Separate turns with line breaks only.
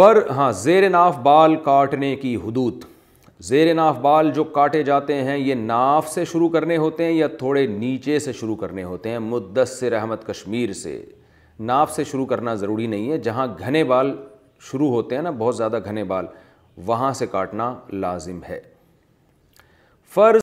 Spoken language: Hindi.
फ़र हाँ जेर नाफ बाल काटने की हदूद जेर नाफ बाल जो काटे जाते हैं ये नाफ से शुरू करने होते हैं या थोड़े नीचे से शुरू करने होते हैं मुद्दसर अहमद कश्मीर से नाफ से शुरू करना ज़रूरी नहीं है जहाँ घने बाल शुरू होते हैं ना बहुत ज़्यादा घने बाल वहाँ से काटना लाजिम है
फ़र्ज